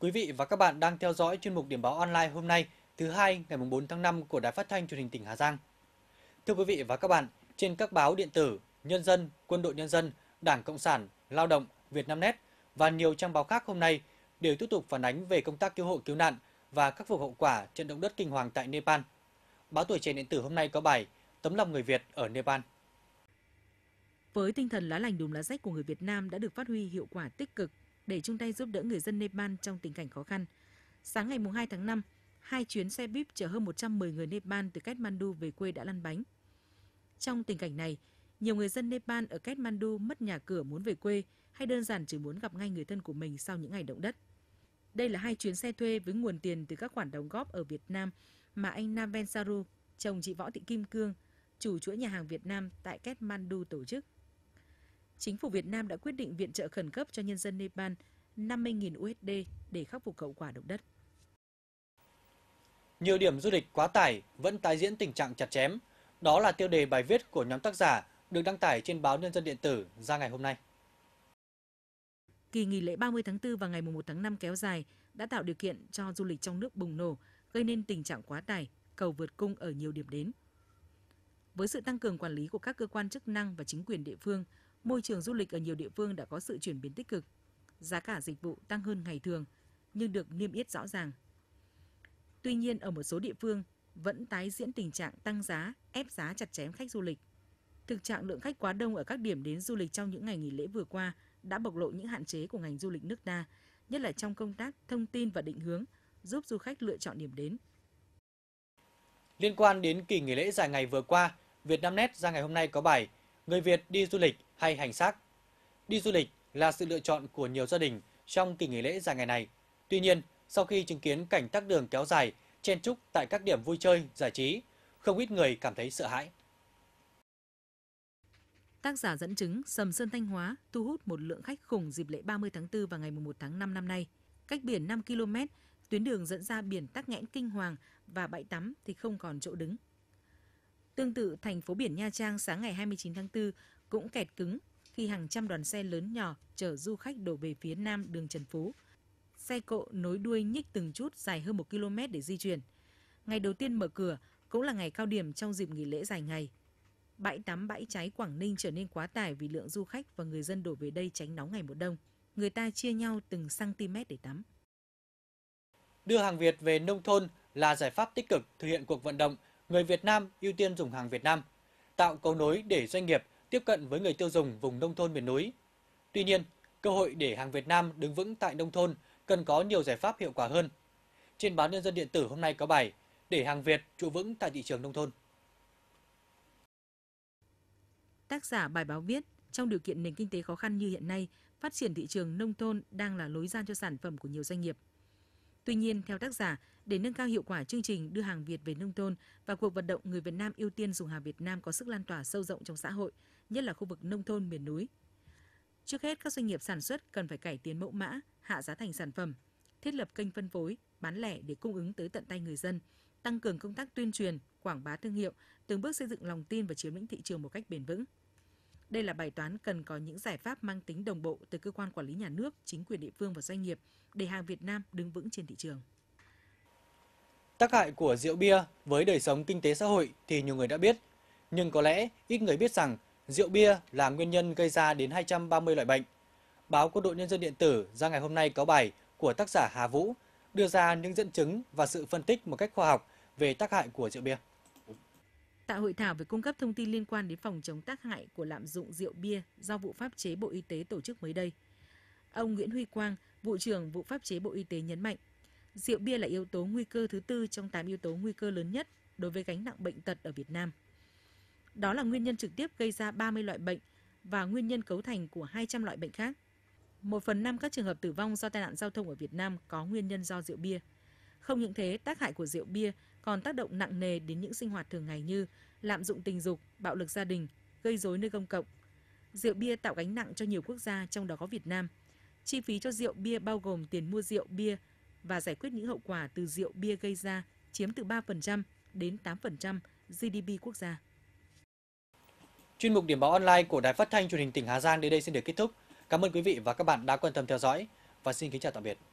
Quý vị và các bạn đang theo dõi chuyên mục Điểm báo online hôm nay, thứ hai ngày 4 tháng 5 của Đài Phát thanh Truyền hình tỉnh Hà Giang. Thưa quý vị và các bạn, trên các báo điện tử Nhân dân, Quân đội Nhân dân, Đảng Cộng sản, Lao động, Việt Nam Net và nhiều trang báo khác hôm nay đều tiếp tục phản ánh về công tác cứu hộ cứu nạn và khắc phục hậu quả trận động đất kinh hoàng tại Nepal. Báo Tuổi trẻ điện tử hôm nay có bài Tấm lòng người Việt ở Nepal. Với tinh thần lá lành đùm lá rách của người Việt Nam đã được phát huy hiệu quả tích cực để chung tay giúp đỡ người dân Nepal trong tình cảnh khó khăn. Sáng ngày 2 tháng 5, hai chuyến xe bíp chở hơn 110 người Nepal từ Kathmandu về quê đã lăn bánh. Trong tình cảnh này, nhiều người dân Nepal ở Kathmandu mất nhà cửa muốn về quê hay đơn giản chỉ muốn gặp ngay người thân của mình sau những ngày động đất. Đây là hai chuyến xe thuê với nguồn tiền từ các khoản đóng góp ở Việt Nam mà anh Nam Saru, chồng chị Võ Thị Kim Cương, chủ chuỗi nhà hàng Việt Nam tại Kathmandu tổ chức chính phủ Việt Nam đã quyết định viện trợ khẩn cấp cho nhân dân Nepal 50.000 USD để khắc phục hậu quả động đất. Nhiều điểm du lịch quá tải vẫn tái diễn tình trạng chặt chém. Đó là tiêu đề bài viết của nhóm tác giả được đăng tải trên báo Nhân dân điện tử ra ngày hôm nay. Kỳ nghỉ lễ 30 tháng 4 và ngày 1 tháng 5 kéo dài đã tạo điều kiện cho du lịch trong nước bùng nổ, gây nên tình trạng quá tải, cầu vượt cung ở nhiều điểm đến. Với sự tăng cường quản lý của các cơ quan chức năng và chính quyền địa phương – môi trường du lịch ở nhiều địa phương đã có sự chuyển biến tích cực. Giá cả dịch vụ tăng hơn ngày thường nhưng được niêm yết rõ ràng. Tuy nhiên ở một số địa phương vẫn tái diễn tình trạng tăng giá, ép giá chặt chém khách du lịch. Thực trạng lượng khách quá đông ở các điểm đến du lịch trong những ngày nghỉ lễ vừa qua đã bộc lộ những hạn chế của ngành du lịch nước ta, nhất là trong công tác thông tin và định hướng, giúp du khách lựa chọn điểm đến. Liên quan đến kỳ nghỉ lễ dài ngày vừa qua, Vietnamnet ra ngày hôm nay có bài người Việt đi du lịch hay hành xác. Đi du lịch là sự lựa chọn của nhiều gia đình trong kỳ nghỉ lễ dài ngày này. Tuy nhiên, sau khi chứng kiến cảnh tắc đường kéo dài, chen trúc tại các điểm vui chơi, giải trí, không ít người cảm thấy sợ hãi. Tác giả dẫn chứng Sầm Sơn Thanh Hóa thu hút một lượng khách khủng dịp lễ 30 tháng 4 và ngày 1 tháng 5 năm nay. Cách biển 5 km, tuyến đường dẫn ra biển tắc nghẽn kinh hoàng và bãi tắm thì không còn chỗ đứng. Tương tự, thành phố biển Nha Trang sáng ngày 29 tháng 4 cũng kẹt cứng khi hàng trăm đoàn xe lớn nhỏ chở du khách đổ về phía nam đường Trần Phú. Xe cộ nối đuôi nhích từng chút dài hơn 1 km để di chuyển. Ngày đầu tiên mở cửa cũng là ngày cao điểm trong dịp nghỉ lễ dài ngày. Bãi tắm bãi cháy Quảng Ninh trở nên quá tải vì lượng du khách và người dân đổ về đây tránh nóng ngày mùa đông. Người ta chia nhau từng cm để tắm. Đưa hàng Việt về nông thôn là giải pháp tích cực thực hiện cuộc vận động người Việt Nam ưu tiên dùng hàng Việt Nam, tạo cầu nối để doanh nghiệp tiếp cận với người tiêu dùng vùng nông thôn miền núi. Tuy nhiên, cơ hội để hàng Việt Nam đứng vững tại nông thôn cần có nhiều giải pháp hiệu quả hơn. Trên báo Nhân dân điện tử hôm nay có bài Để hàng Việt trụ vững tại thị trường nông thôn. Tác giả bài báo viết, trong điều kiện nền kinh tế khó khăn như hiện nay, phát triển thị trường nông thôn đang là lối ra cho sản phẩm của nhiều doanh nghiệp. Tuy nhiên, theo tác giả, để nâng cao hiệu quả chương trình đưa hàng Việt về nông thôn và cuộc vận động người Việt Nam ưu tiên dùng hàng Việt Nam có sức lan tỏa sâu rộng trong xã hội, nhất là khu vực nông thôn miền núi. Trước hết, các doanh nghiệp sản xuất cần phải cải tiến mẫu mã, hạ giá thành sản phẩm, thiết lập kênh phân phối, bán lẻ để cung ứng tới tận tay người dân, tăng cường công tác tuyên truyền, quảng bá thương hiệu, từng bước xây dựng lòng tin và chiếm lĩnh thị trường một cách bền vững. Đây là bài toán cần có những giải pháp mang tính đồng bộ từ cơ quan quản lý nhà nước, chính quyền địa phương và doanh nghiệp để hàng Việt Nam đứng vững trên thị trường. Tác hại của rượu bia với đời sống kinh tế xã hội thì nhiều người đã biết, nhưng có lẽ ít người biết rằng rượu bia là nguyên nhân gây ra đến 230 loại bệnh. Báo Quân đội Nhân dân điện tử ra ngày hôm nay có bài của tác giả Hà Vũ đưa ra những dẫn chứng và sự phân tích một cách khoa học về tác hại của rượu bia. Tại hội thảo về cung cấp thông tin liên quan đến phòng chống tác hại của lạm dụng rượu bia do vụ pháp chế Bộ Y tế tổ chức mới đây. Ông Nguyễn Huy Quang, vụ trưởng vụ pháp chế Bộ Y tế nhấn mạnh, rượu bia là yếu tố nguy cơ thứ tư trong 8 yếu tố nguy cơ lớn nhất đối với gánh nặng bệnh tật ở Việt Nam. Đó là nguyên nhân trực tiếp gây ra 30 loại bệnh và nguyên nhân cấu thành của 200 loại bệnh khác. Một phần năm các trường hợp tử vong do tai nạn giao thông ở Việt Nam có nguyên nhân do rượu bia – không những thế, tác hại của rượu bia còn tác động nặng nề đến những sinh hoạt thường ngày như lạm dụng tình dục, bạo lực gia đình, gây rối nơi công cộng. Rượu bia tạo gánh nặng cho nhiều quốc gia, trong đó có Việt Nam. Chi phí cho rượu bia bao gồm tiền mua rượu bia và giải quyết những hậu quả từ rượu bia gây ra chiếm từ 3% đến 8% GDP quốc gia. Chuyên mục Điểm báo online của Đài Phát thanh Truyền hình tỉnh Hà Giang đến đây xin được kết thúc. Cảm ơn quý vị và các bạn đã quan tâm theo dõi và xin kính chào tạm biệt.